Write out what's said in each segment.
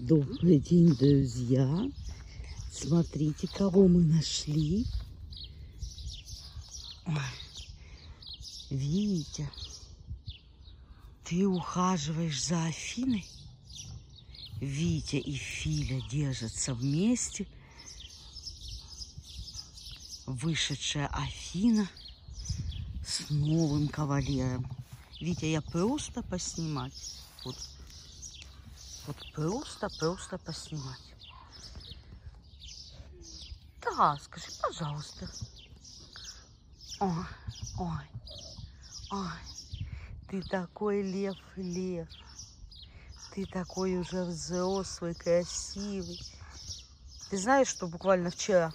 Добрый день, друзья! Смотрите, кого мы нашли. Видите? Ты ухаживаешь за Афиной? Витя и Филя держатся вместе. Вышедшая Афина с новым кавалером. Витя, я просто поснимать. Вот вот просто-просто поснимать. Да, скажи, пожалуйста. Ой, ой, ой, ты такой лев, лев. Ты такой уже взрослый, красивый. Ты знаешь, что буквально вчера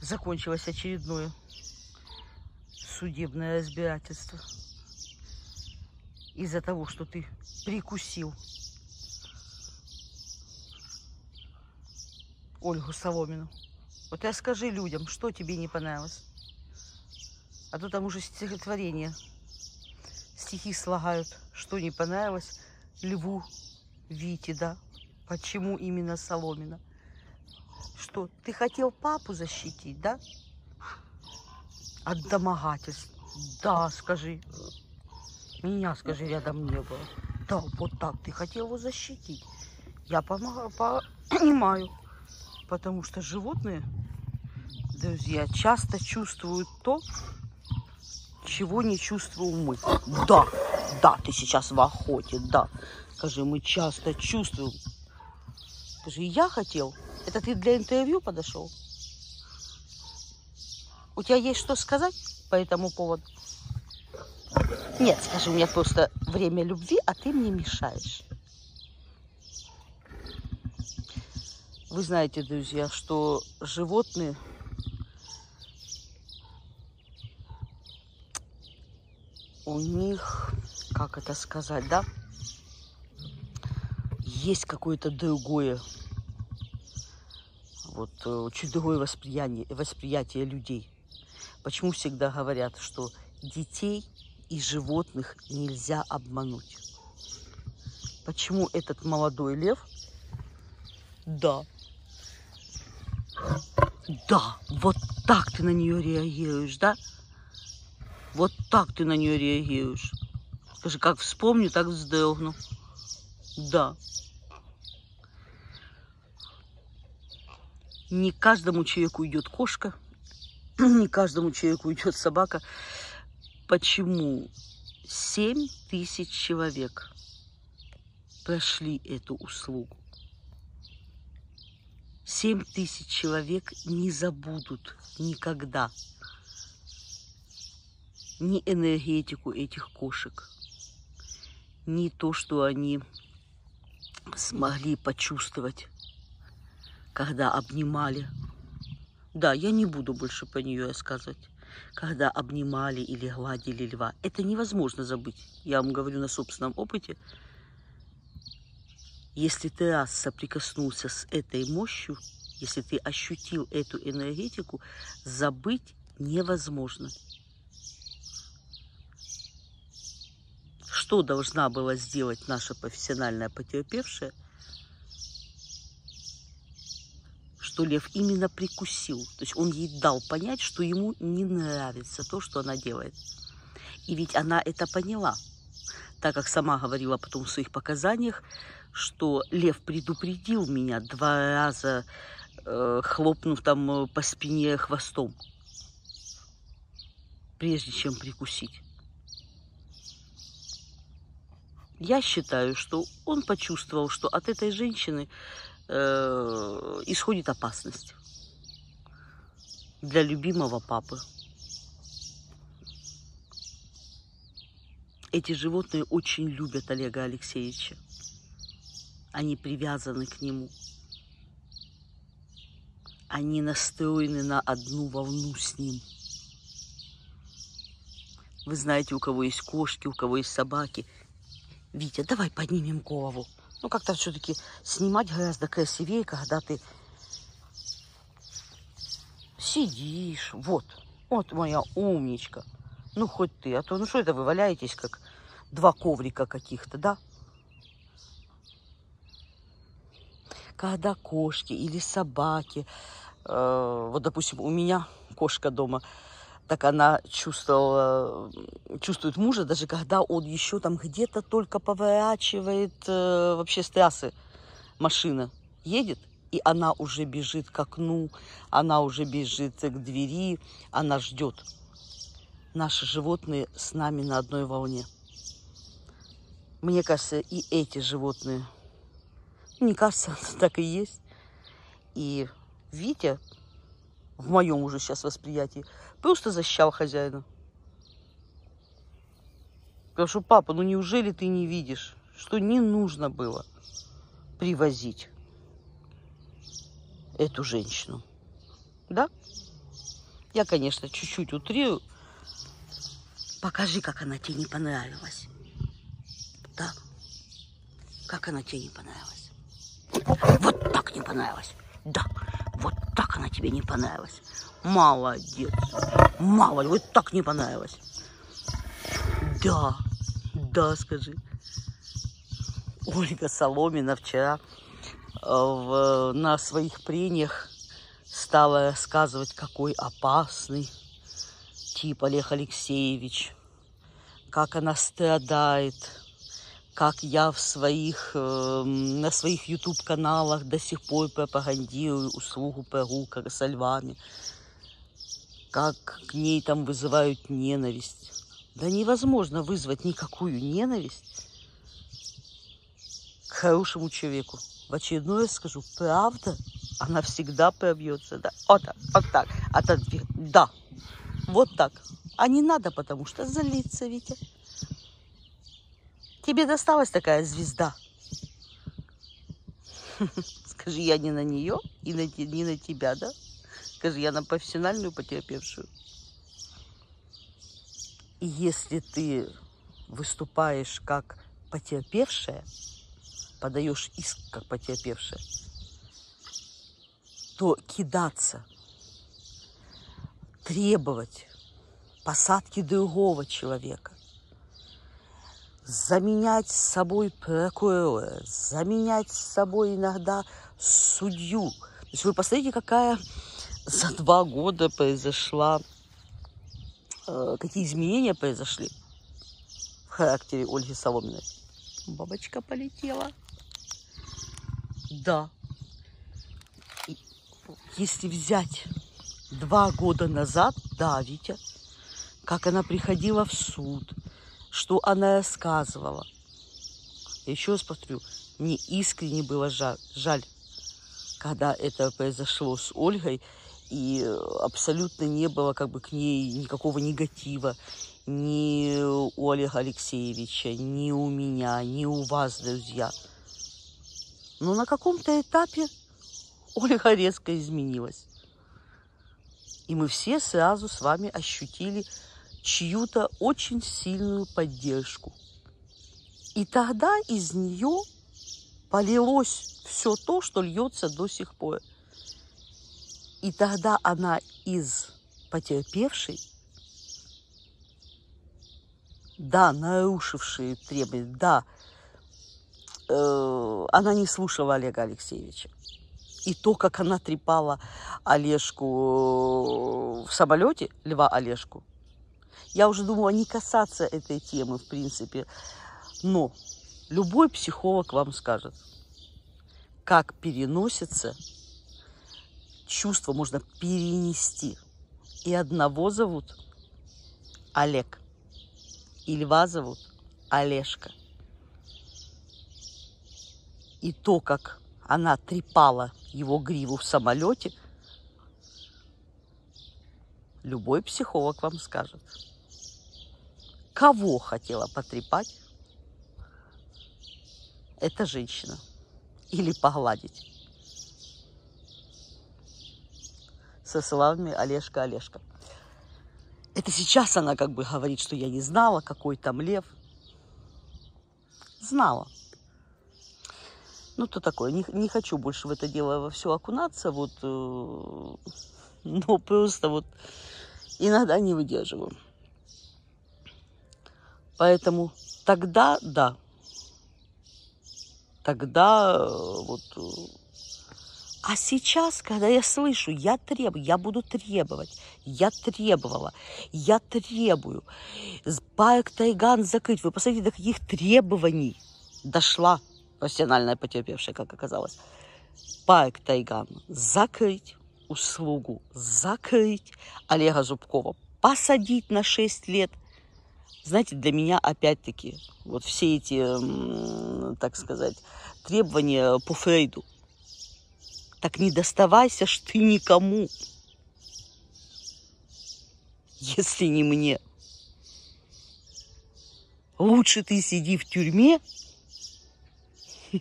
закончилось очередное судебное разбирательство? из-за того, что ты прикусил Ольгу Соломину. Вот я скажи людям, что тебе не понравилось. А то там уже стихотворение. Стихи слагают, что не понравилось Льву Вите, да? Почему именно Соломина? Что, ты хотел папу защитить, да? От домогательств. Да, скажи. Меня, скажи, рядом не было. Да, вот так, ты хотел его защитить. Я помогаю, понимаю, потому что животные, друзья, часто чувствуют то, чего не чувствуем мы. Да, да, ты сейчас в охоте, да. Скажи, мы часто чувствуем. Скажи, я хотел. Это ты для интервью подошел? У тебя есть что сказать по этому поводу? Нет, скажи, у меня просто время любви, а ты мне мешаешь. Вы знаете, друзья, что животные у них, как это сказать, да, есть какое-то другое, вот э, чуть другое восприятие, восприятие людей. Почему всегда говорят, что детей – и животных нельзя обмануть. Почему этот молодой лев? Да. Да, вот так ты на нее реагируешь, да? Вот так ты на нее реагируешь. Скажи, как вспомню, так вздрогну. Да. Не каждому человеку идет кошка, не каждому человеку идет собака почему 7 тысяч человек прошли эту услугу. 7 тысяч человек не забудут никогда ни энергетику этих кошек, ни то, что они смогли почувствовать, когда обнимали. Да, я не буду больше по нее рассказывать когда обнимали или гладили льва. Это невозможно забыть. Я вам говорю на собственном опыте. Если ты раз соприкоснулся с этой мощью, если ты ощутил эту энергетику, забыть невозможно. Что должна была сделать наша профессиональная потерпевшая – что лев именно прикусил. То есть он ей дал понять, что ему не нравится то, что она делает. И ведь она это поняла, так как сама говорила потом в своих показаниях, что лев предупредил меня два раза, э, хлопнув там э, по спине хвостом, прежде чем прикусить. Я считаю, что он почувствовал, что от этой женщины Э, исходит опасность для любимого папы. Эти животные очень любят Олега Алексеевича. Они привязаны к нему. Они настроены на одну волну с ним. Вы знаете, у кого есть кошки, у кого есть собаки. Витя, давай поднимем голову. Ну, как-то все-таки снимать гораздо красивее, когда ты сидишь. Вот, вот моя умничка. Ну, хоть ты, а то, ну, что это вы валяетесь, как два коврика каких-то, да? Когда кошки или собаки, э, вот, допустим, у меня кошка дома – так она чувствовала, чувствует мужа, даже когда он еще там где-то только поворачивает э, вообще с трассы. Машина едет, и она уже бежит к окну, она уже бежит к двери, она ждет. Наши животные с нами на одной волне. Мне кажется, и эти животные. Мне кажется, так и есть. И Витя в моем уже сейчас восприятии – Просто защищал хозяина. Я папа, ну неужели ты не видишь, что не нужно было привозить эту женщину? Да? Я, конечно, чуть-чуть утрию. Покажи, как она тебе не понравилась. Да? Как она тебе не понравилась? Вот так не понравилась. Да она тебе не понравилась. Молодец. молодец, вот так не понравилось. Да, да, скажи. Ольга Соломина вчера э, в, на своих прениях стала рассказывать, какой опасный тип Олег Алексеевич, как она страдает, как я в своих, эм, на своих YouTube-каналах до сих пор пропагандирую услугу перука со львами, как к ней там вызывают ненависть. Да невозможно вызвать никакую ненависть к хорошему человеку. В очередной раз скажу, правда, она всегда пробьется, да, вот так, вот так, а так, да, вот так. А не надо, потому что залиться, Витя тебе досталась такая звезда. Скажи, я не на нее и на, не на тебя, да? Скажи, я на профессиональную потерпевшую. И если ты выступаешь как потерпевшая, подаешь иск как потерпевшая, то кидаться, требовать посадки другого человека, заменять собой прокурора, заменять собой иногда судью. То есть вы посмотрите, какая за два года произошла, э, какие изменения произошли в характере Ольги Соломиной. Бабочка полетела. Да. если взять два года назад, да, Витя, как она приходила в суд – что она рассказывала. Я еще раз повторю, мне искренне было жаль, жаль, когда это произошло с Ольгой, и абсолютно не было как бы к ней никакого негатива ни у Олега Алексеевича, ни у меня, ни у вас, друзья. Но на каком-то этапе Ольга резко изменилась. И мы все сразу с вами ощутили чью-то очень сильную поддержку. И тогда из нее полилось все то, что льется до сих пор. И тогда она из потерпевшей, да, нарушившей требования, да, э, она не слушала Олега Алексеевича. И то, как она трепала Олежку э, в самолете, Льва Олежку, я уже думала не касаться этой темы, в принципе. Но любой психолог вам скажет, как переносится чувство, можно перенести. И одного зовут Олег, и льва зовут Олежка. И то, как она трепала его гриву в самолете, любой психолог вам скажет кого хотела потрепать эта женщина или погладить. Со словами Олежка, Олежка. Это сейчас она как бы говорит, что я не знала, какой там лев. Знала. Ну, то такое, не, не хочу больше в это дело во все окунаться, вот, э, но просто вот иногда не выдерживаю. Поэтому тогда да. Тогда э, вот... Э, а сейчас, когда я слышу, я требую, я буду требовать, я требовала, я требую. Парк Тайган закрыть. Вы посмотрите, до каких требований дошла профессиональная потерпевшая, как оказалось. Парк Тайган закрыть, услугу закрыть, Олега Зубкова посадить на 6 лет, знаете, для меня опять-таки вот все эти, так сказать, требования по Фрейду. Так не доставайся ж ты никому, если не мне. Лучше ты сиди в тюрьме,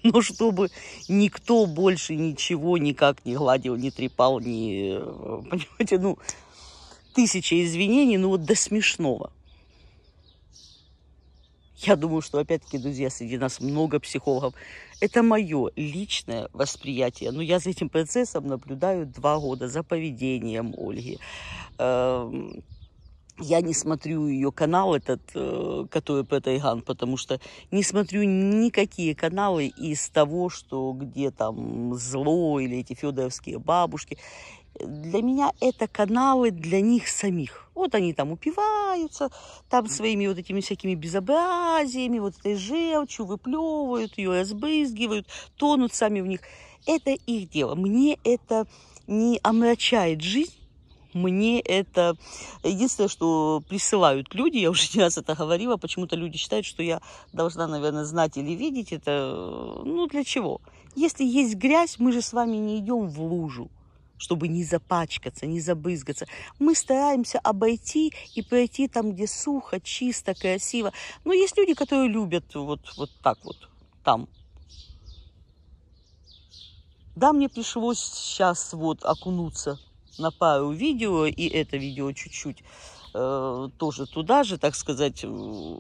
но чтобы никто больше ничего никак не гладил, не трепал, не... Э, понимаете, ну, тысяча извинений, ну вот до смешного – я думаю, что, опять-таки, друзья, среди нас много психологов. Это мое личное восприятие. Но я за этим процессом наблюдаю два года, за поведением Ольги. Эм, я не смотрю ее канал этот, э, который Петайган, потому что не смотрю никакие каналы из того, что где там зло или эти федоровские бабушки для меня это каналы для них самих. Вот они там упиваются, там своими вот этими всякими безобразиями, вот этой желчью выплевывают, ее разбрызгивают, тонут сами в них. Это их дело. Мне это не омрачает жизнь, мне это... Единственное, что присылают люди, я уже не раз это говорила, почему-то люди считают, что я должна, наверное, знать или видеть это. Ну, для чего? Если есть грязь, мы же с вами не идем в лужу чтобы не запачкаться, не забызгаться. Мы стараемся обойти и пройти там, где сухо, чисто, красиво. Но есть люди, которые любят вот, вот так вот, там. Да, мне пришлось сейчас вот окунуться на пару видео, и это видео чуть-чуть э, тоже туда же, так сказать, э,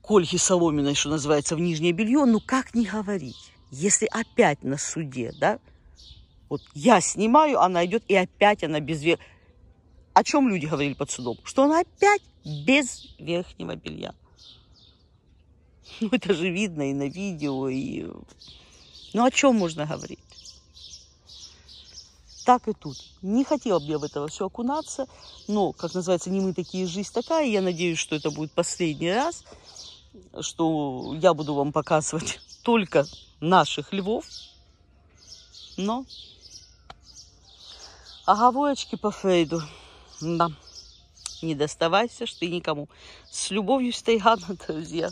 кольхи соломенной, что называется, в нижнее белье. Ну, как не говорить, если опять на суде, да, вот я снимаю, она идет, и опять она без верх... О чем люди говорили под судом? Что она опять без верхнего белья. Ну, это же видно и на видео, и... Ну, о чем можно говорить? Так и тут. Не хотела бы я в это все окунаться, но, как называется, не мы такие, жизнь такая. Я надеюсь, что это будет последний раз, что я буду вам показывать только наших львов. Но оговорочки по Фрейду. Да. Не доставайся ж ты никому. С любовью Стейгана, друзья.